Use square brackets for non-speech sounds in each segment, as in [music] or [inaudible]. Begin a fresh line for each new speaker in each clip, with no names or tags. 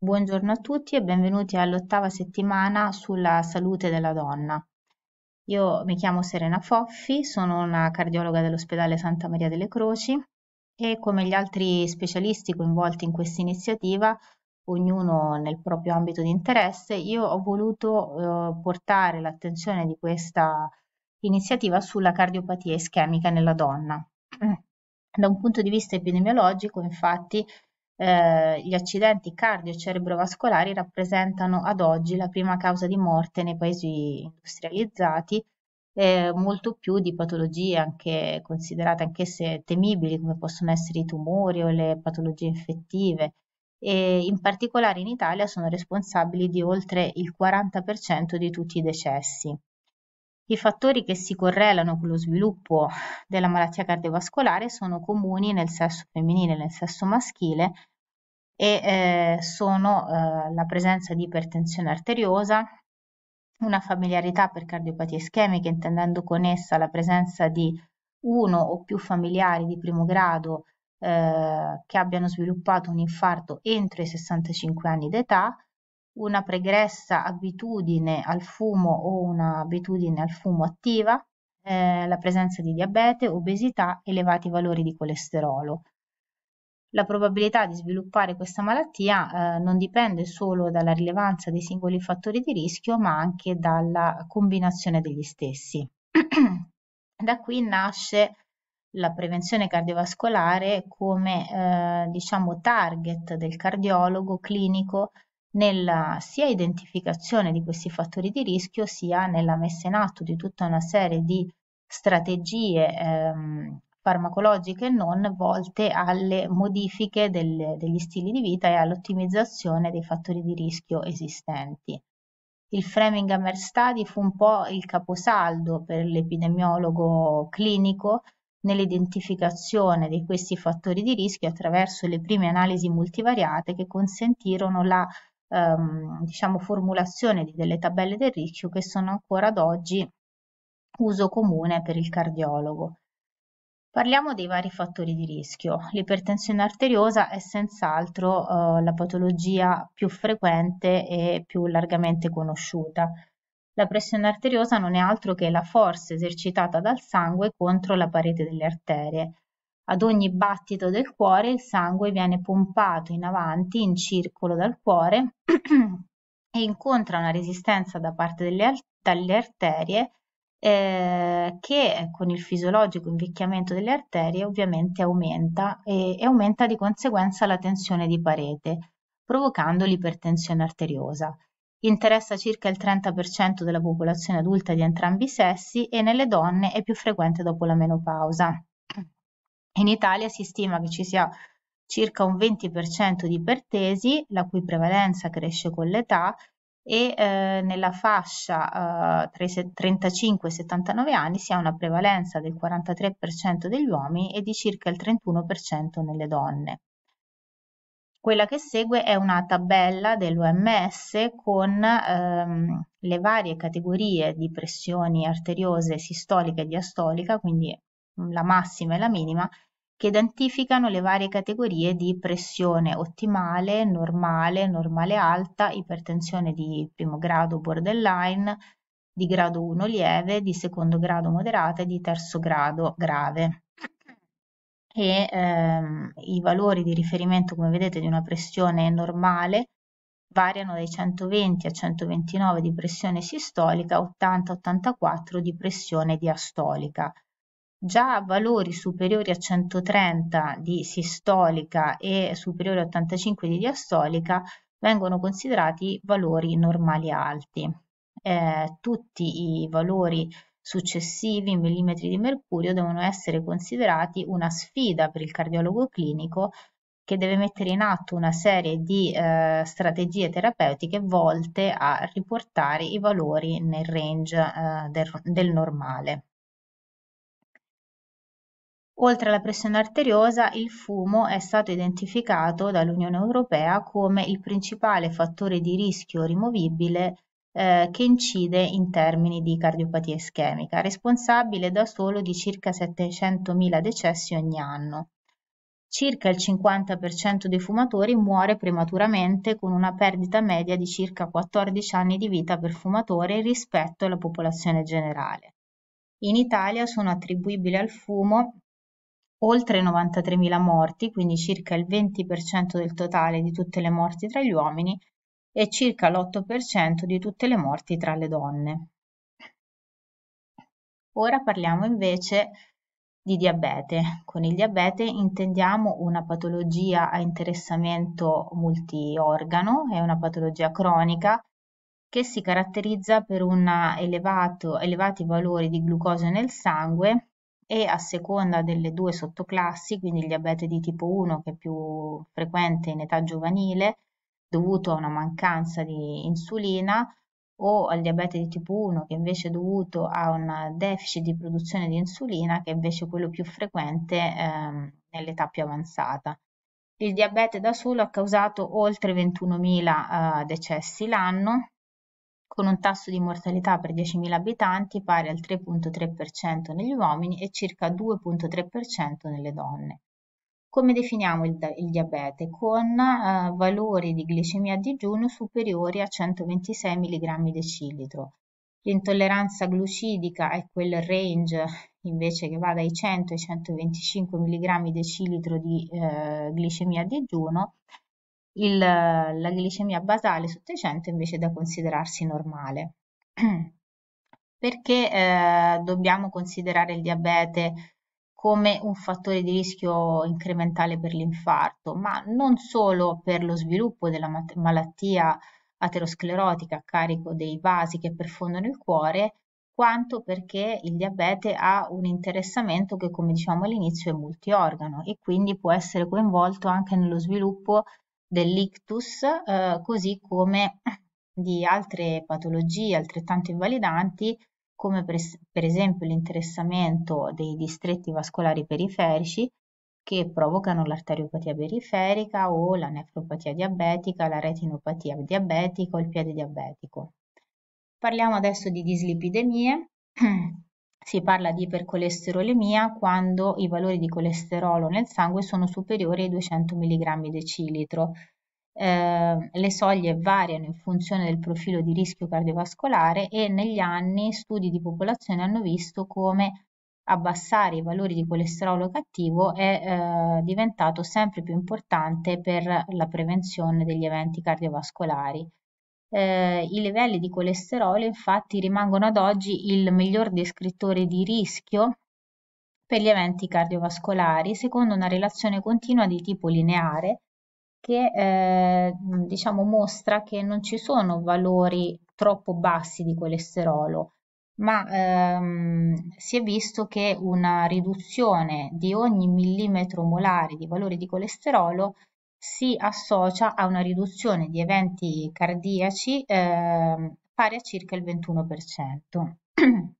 Buongiorno a tutti e benvenuti all'ottava settimana sulla salute della donna. Io mi chiamo Serena Foffi, sono una cardiologa dell'ospedale Santa Maria delle Croci e come gli altri specialisti coinvolti in questa iniziativa, ognuno nel proprio ambito di interesse, io ho voluto eh, portare l'attenzione di questa iniziativa sulla cardiopatia ischemica nella donna. [clears throat] Da un punto di vista epidemiologico, infatti, eh, gli accidenti cardio-cerebrovascolari rappresentano ad oggi la prima causa di morte nei paesi industrializzati, eh, molto più di patologie anche considerate anch'esse temibili, come possono essere i tumori o le patologie infettive. E in particolare in Italia sono responsabili di oltre il 40% di tutti i decessi. I fattori che si correlano con lo sviluppo della malattia cardiovascolare sono comuni nel sesso femminile e nel sesso maschile e eh, sono eh, la presenza di ipertensione arteriosa, una familiarità per cardiopatie ischemiche, intendendo con essa la presenza di uno o più familiari di primo grado eh, che abbiano sviluppato un infarto entro i 65 anni d'età, una pregressa abitudine al fumo o un'abitudine al fumo attiva, eh, la presenza di diabete, obesità, elevati valori di colesterolo. La probabilità di sviluppare questa malattia eh, non dipende solo dalla rilevanza dei singoli fattori di rischio, ma anche dalla combinazione degli stessi. [clears throat] da qui nasce la prevenzione cardiovascolare come eh, diciamo target del cardiologo clinico nella sia identificazione di questi fattori di rischio sia nella messa in atto di tutta una serie di strategie ehm, farmacologiche non volte alle modifiche del, degli stili di vita e all'ottimizzazione dei fattori di rischio esistenti. Il Framingham Study fu un po' il caposaldo per l'epidemiologo clinico nell'identificazione di questi fattori di rischio attraverso le prime analisi multivariate che consentirono la ehm, diciamo, formulazione delle tabelle del rischio che sono ancora ad oggi uso comune per il cardiologo. Parliamo dei vari fattori di rischio. L'ipertensione arteriosa è senz'altro eh, la patologia più frequente e più largamente conosciuta. La pressione arteriosa non è altro che la forza esercitata dal sangue contro la parete delle arterie. Ad ogni battito del cuore il sangue viene pompato in avanti in circolo dal cuore [clears throat] e incontra una resistenza da parte delle, delle arterie eh, che con il fisiologico invecchiamento delle arterie ovviamente aumenta e, e aumenta di conseguenza la tensione di parete, provocando l'ipertensione arteriosa. Interessa circa il 30% della popolazione adulta di entrambi i sessi e nelle donne è più frequente dopo la menopausa. In Italia si stima che ci sia circa un 20% di ipertesi, la cui prevalenza cresce con l'età, e eh, nella fascia eh, 35-79 anni si ha una prevalenza del 43% degli uomini e di circa il 31% nelle donne. Quella che segue è una tabella dell'OMS con ehm, le varie categorie di pressioni arteriose sistolica e diastolica, quindi mm, la massima e la minima, che identificano le varie categorie di pressione ottimale, normale, normale alta, ipertensione di primo grado borderline, di grado 1 lieve, di secondo grado moderata e di terzo grado grave. E ehm, i valori di riferimento, come vedete, di una pressione normale variano dai 120 a 129 di pressione sistolica, 80-84 di pressione diastolica già a valori superiori a 130 di sistolica e superiori a 85 di diastolica vengono considerati valori normali alti. Eh, tutti i valori successivi in millimetri di mercurio devono essere considerati una sfida per il cardiologo clinico che deve mettere in atto una serie di eh, strategie terapeutiche volte a riportare i valori nel range eh, del, del normale. Oltre alla pressione arteriosa, il fumo è stato identificato dall'Unione Europea come il principale fattore di rischio rimovibile eh, che incide in termini di cardiopatia ischemica, responsabile da solo di circa 700.000 decessi ogni anno. Circa il 50% dei fumatori muore prematuramente con una perdita media di circa 14 anni di vita per fumatore rispetto alla popolazione generale. In Italia sono attribuibili al fumo oltre 93.000 morti, quindi circa il 20% del totale di tutte le morti tra gli uomini e circa l'8% di tutte le morti tra le donne. Ora parliamo invece di diabete. Con il diabete intendiamo una patologia a interessamento multiorgano, è una patologia cronica che si caratterizza per un elevato, elevati valori di glucosio nel sangue e a seconda delle due sottoclassi, quindi il diabete di tipo 1 che è più frequente in età giovanile, dovuto a una mancanza di insulina, o al diabete di tipo 1 che invece è dovuto a un deficit di produzione di insulina, che è invece quello più frequente ehm, nell'età più avanzata. Il diabete da solo ha causato oltre 21.000 eh, decessi l'anno, con un tasso di mortalità per 10.000 abitanti pari al 3.3% negli uomini e circa 2.3% nelle donne. Come definiamo il, il diabete? Con eh, valori di glicemia a digiuno superiori a 126 mg decilitro. L'intolleranza glucidica è quel range invece che va dai 100 ai 125 mg decilitro di eh, glicemia a digiuno il, la glicemia basale su 300 invece è da considerarsi normale. [clears throat] Perché eh, dobbiamo considerare il diabete come un fattore di rischio incrementale per l'infarto, ma non solo per lo sviluppo della malattia aterosclerotica a carico dei vasi che perfondono il cuore, quanto perché il diabete ha un interessamento che, come diciamo all'inizio, è multiorgano e quindi può essere coinvolto anche nello sviluppo dell'ictus, eh, così come di altre patologie altrettanto invalidanti, come per, per esempio l'interessamento dei distretti vascolari periferici che provocano l'arteriopatia periferica o la nefropatia diabetica, la retinopatia diabetica o il piede diabetico. Parliamo adesso di dislipidemie [clears throat] Si parla di ipercolesterolemia quando i valori di colesterolo nel sangue sono superiori ai 200 mg decilitro. Eh, le soglie variano in funzione del profilo di rischio cardiovascolare e negli anni studi di popolazione hanno visto come abbassare i valori di colesterolo cattivo è eh, diventato sempre più importante per la prevenzione degli eventi cardiovascolari. Eh, I livelli di colesterolo infatti rimangono ad oggi il miglior descrittore di rischio per gli eventi cardiovascolari secondo una relazione continua di tipo lineare che eh, diciamo mostra che non ci sono valori troppo bassi di colesterolo ma ehm, si è visto che una riduzione di ogni millimetro molare di valore di colesterolo si associa a una riduzione di eventi cardiaci eh, pari a circa il 21%. [clears throat]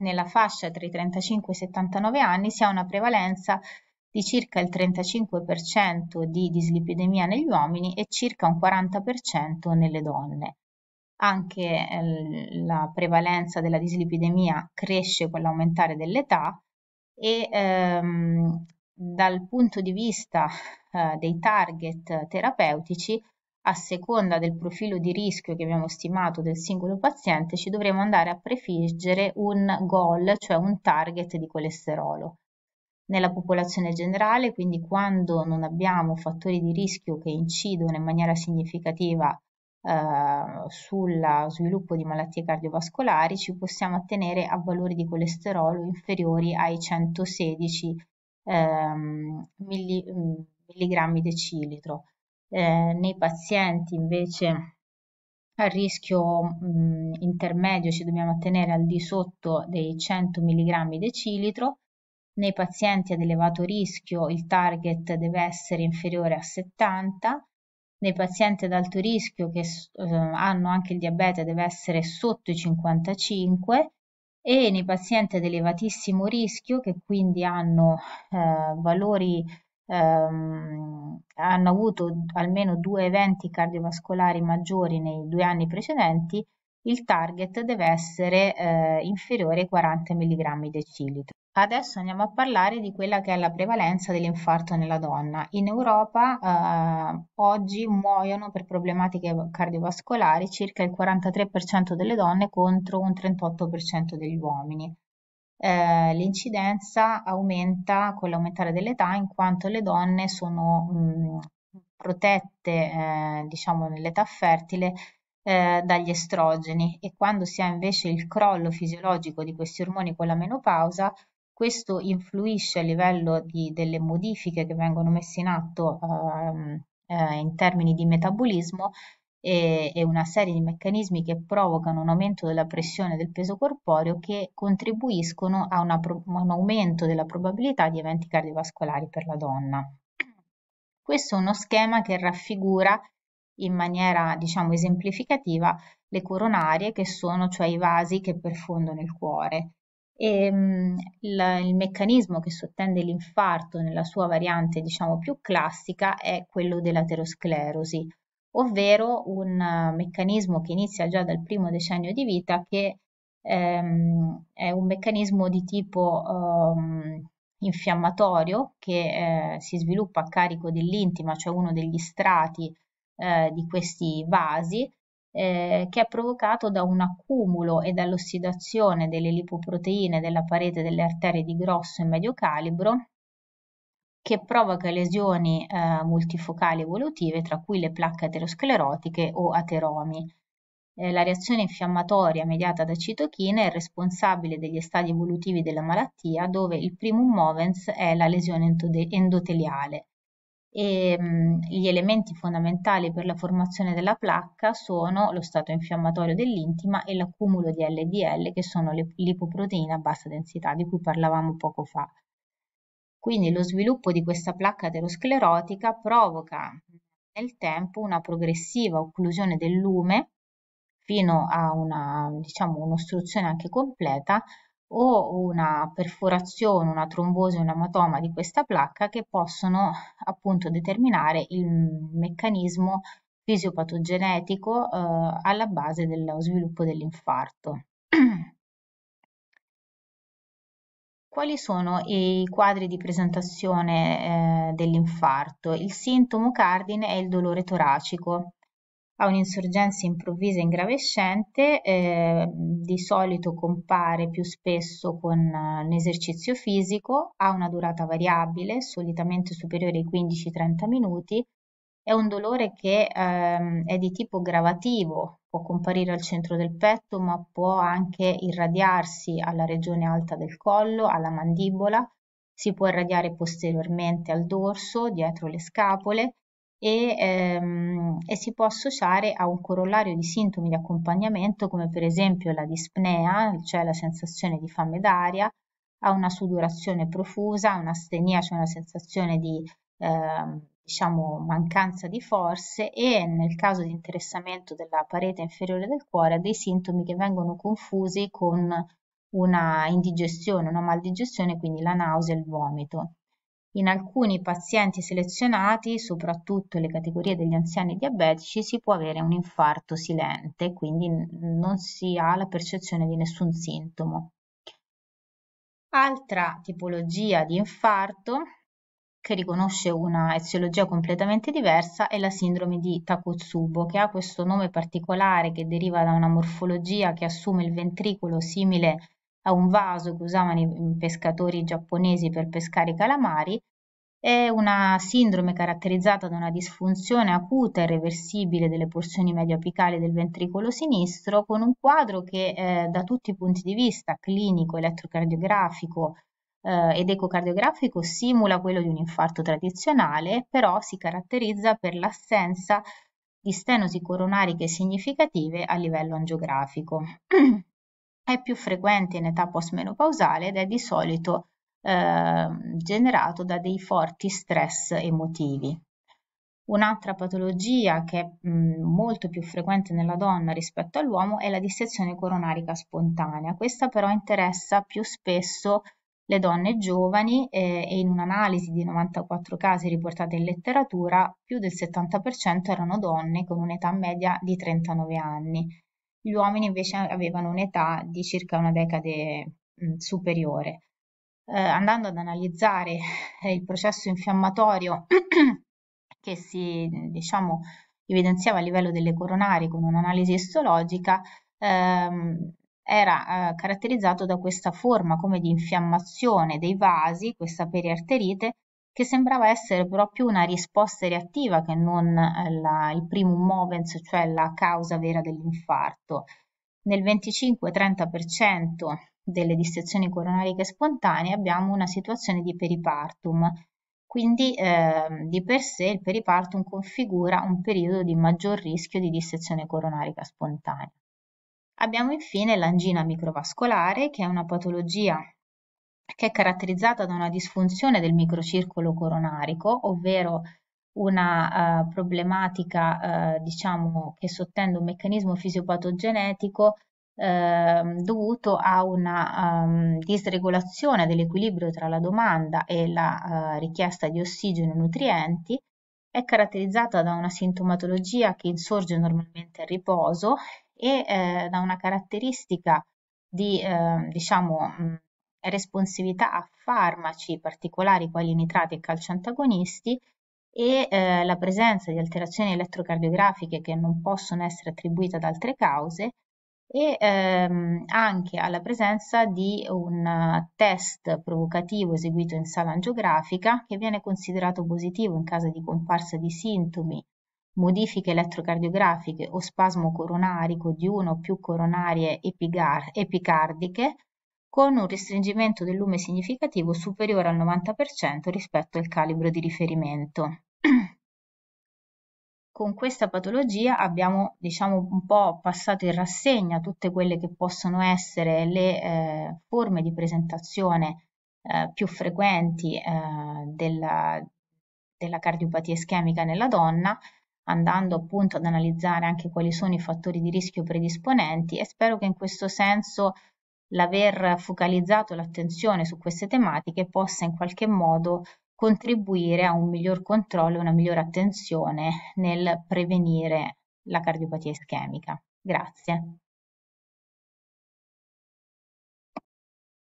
Nella fascia tra i 35 e i 79 anni si ha una prevalenza di circa il 35% di dislipidemia negli uomini e circa un 40% nelle donne. Anche eh, la prevalenza della dislipidemia cresce con l'aumentare dell'età e ehm, dal punto di vista eh, dei target terapeutici, a seconda del profilo di rischio che abbiamo stimato del singolo paziente, ci dovremo andare a prefiggere un goal, cioè un target di colesterolo. Nella popolazione generale, quindi quando non abbiamo fattori di rischio che incidono in maniera significativa eh, sul sviluppo di malattie cardiovascolari, ci possiamo attenere a valori di colesterolo inferiori ai 116 ehm, milli, mm, milligrammi decilitro. Eh, nei pazienti invece a rischio mh, mm, intermedio ci dobbiamo attenere al di sotto dei 100 mg decilitro, nei pazienti ad elevato rischio il target deve essere inferiore a 70, nei pazienti ad alto rischio che eh, hanno anche il diabete deve essere sotto i 55 e nei pazienti ad elevatissimo rischio che quindi hanno eh, valori ehm, hanno avuto almeno due eventi cardiovascolari maggiori nei due anni precedenti il target deve essere eh, inferiore ai 40 mg decilitro. Adesso andiamo a parlare di quella che è la prevalenza dell'infarto nella donna. In Europa eh, oggi muoiono per problematiche cardiovascolari circa il 43% delle donne contro un 38% degli uomini. Eh, l'incidenza aumenta con l'aumentare dell'età in quanto le donne sono mh, mm, protette eh, diciamo nell'età fertile eh, dagli estrogeni e quando si ha invece il crollo fisiologico di questi ormoni con la menopausa, questo influisce a livello di, delle modifiche che vengono messe in atto ehm, eh, in termini di metabolismo e, e, una serie di meccanismi che provocano un aumento della pressione del peso corporeo che contribuiscono a una, un aumento della probabilità di eventi cardiovascolari per la donna. Questo è uno schema che raffigura in maniera diciamo esemplificativa le coronarie che sono cioè i vasi che perfondono il cuore. E, ehm, il, il, meccanismo che sottende l'infarto nella sua variante diciamo più classica è quello dell'aterosclerosi, ovvero un meccanismo che inizia già dal primo decennio di vita che ehm, è un meccanismo di tipo um, infiammatorio che eh, si sviluppa a carico dell'intima, cioè uno degli strati eh, di questi vasi eh, che è provocato da un accumulo e dall'ossidazione delle lipoproteine della parete delle arterie di grosso e medio calibro che provoca lesioni eh, multifocali evolutive, tra cui le placche aterosclerotiche o ateromi. Eh, la reazione infiammatoria mediata da citochine è responsabile degli stadi evolutivi della malattia, dove il primum movens è la lesione endoteliale e ehm, mh, gli elementi fondamentali per la formazione della placca sono lo stato infiammatorio dell'intima e l'accumulo di LDL che sono le lipoproteine a bassa densità di cui parlavamo poco fa. Quindi lo sviluppo di questa placca aterosclerotica provoca nel tempo una progressiva occlusione del lume fino a una, diciamo, un'ostruzione anche completa o una perforazione, una trombosi, un ematoma di questa placca che possono appunto determinare il meccanismo fisiopatogenetico eh, alla base dello sviluppo dell'infarto. [clears throat] Quali sono i quadri di presentazione eh, dell'infarto? Il sintomo cardine è il dolore toracico, a un'insorgenza improvvisa e ingravescente, eh, di solito compare più spesso con eh, un esercizio fisico, ha una durata variabile, solitamente superiore ai 15-30 minuti, è un dolore che ehm, è di tipo gravativo, può comparire al centro del petto, ma può anche irradiarsi alla regione alta del collo, alla mandibola, si può irradiare posteriormente al dorso, dietro le scapole e, ehm, e, si può associare a un corollario di sintomi di accompagnamento come per esempio la dispnea, cioè la sensazione di fame d'aria, a una sudorazione profusa, a un'astenia, cioè una sensazione di ehm, diciamo, mancanza di forze e nel caso di interessamento della parete inferiore del cuore a dei sintomi che vengono confusi con una indigestione, una maldigestione, quindi la nausea e il vomito. In alcuni pazienti selezionati, soprattutto le categorie degli anziani diabetici, si può avere un infarto silente, quindi non si ha la percezione di nessun sintomo. Altra tipologia di infarto che riconosce una eziologia completamente diversa è la sindrome di Takotsubo, che ha questo nome particolare che deriva da una morfologia che assume il ventricolo simile a a un vaso che usavano i pescatori giapponesi per pescare i calamari, è una sindrome caratterizzata da una disfunzione acuta e reversibile delle porzioni medio-apicali del ventricolo sinistro, con un quadro che eh, da tutti i punti di vista clinico, elettrocardiografico eh, ed ecocardiografico simula quello di un infarto tradizionale, però si caratterizza per l'assenza di stenosi coronariche significative a livello angiografico. [clears throat] è più frequente in età postmenopausale ed è di solito eh, generato da dei forti stress emotivi. Un'altra patologia che è mhmm, molto più frequente nella donna rispetto all'uomo è la dissezione coronarica spontanea. Questa però interessa più spesso le donne giovani eh, e in un'analisi di 94 casi riportati in letteratura più del 70% erano donne con un'età media di 39 anni gli uomini invece avevano un'età di circa una decade mh, mm, superiore. Eh, andando ad analizzare eh, il processo infiammatorio [clears throat] che si diciamo, evidenziava a livello delle coronarie con un'analisi istologica, ehm, era eh, caratterizzato da questa forma come di infiammazione dei vasi, questa periarterite, che sembrava essere però più una risposta reattiva che non eh, la, il primum movens, cioè la causa vera dell'infarto. Nel 25-30% delle dissezioni coronariche spontanee abbiamo una situazione di peripartum, quindi eh, di per sé il peripartum configura un periodo di maggior rischio di dissezione coronarica spontanea. Abbiamo infine l'angina microvascolare che è una patologia che è caratterizzata da una disfunzione del microcircolo coronarico, ovvero una uh, problematica uh, diciamo che sottende un meccanismo fisiopatogenetico uh, dovuto a una um, disregolazione dell'equilibrio tra la domanda e la eh, richiesta di ossigeno e nutrienti, è caratterizzata da una sintomatologia che insorge normalmente a riposo e da una caratteristica di ehm, diciamo mh, mm, responsività a farmaci particolari quali nitrati e calciantagonisti e eh, la presenza di alterazioni elettrocardiografiche che non possono essere attribuite ad altre cause e ehm, anche alla presenza di un eh, test provocativo eseguito in sala angiografica che viene considerato positivo in caso di comparsa di sintomi, modifiche elettrocardiografiche o spasmo coronarico di uno o più coronarie epigar- epicardiche con un restringimento del lume significativo superiore al 90% rispetto al calibro di riferimento. [clears throat] con questa patologia abbiamo diciamo, un po' passato in rassegna tutte quelle che possono essere le eh, forme di presentazione eh, più frequenti eh, della, della, cardiopatia ischemica nella donna, andando appunto ad analizzare anche quali sono i fattori di rischio predisponenti e spero che in questo senso l'aver focalizzato l'attenzione su queste tematiche possa in qualche modo contribuire a un miglior controllo e una migliore attenzione nel prevenire la cardiopatia ischemica. Grazie.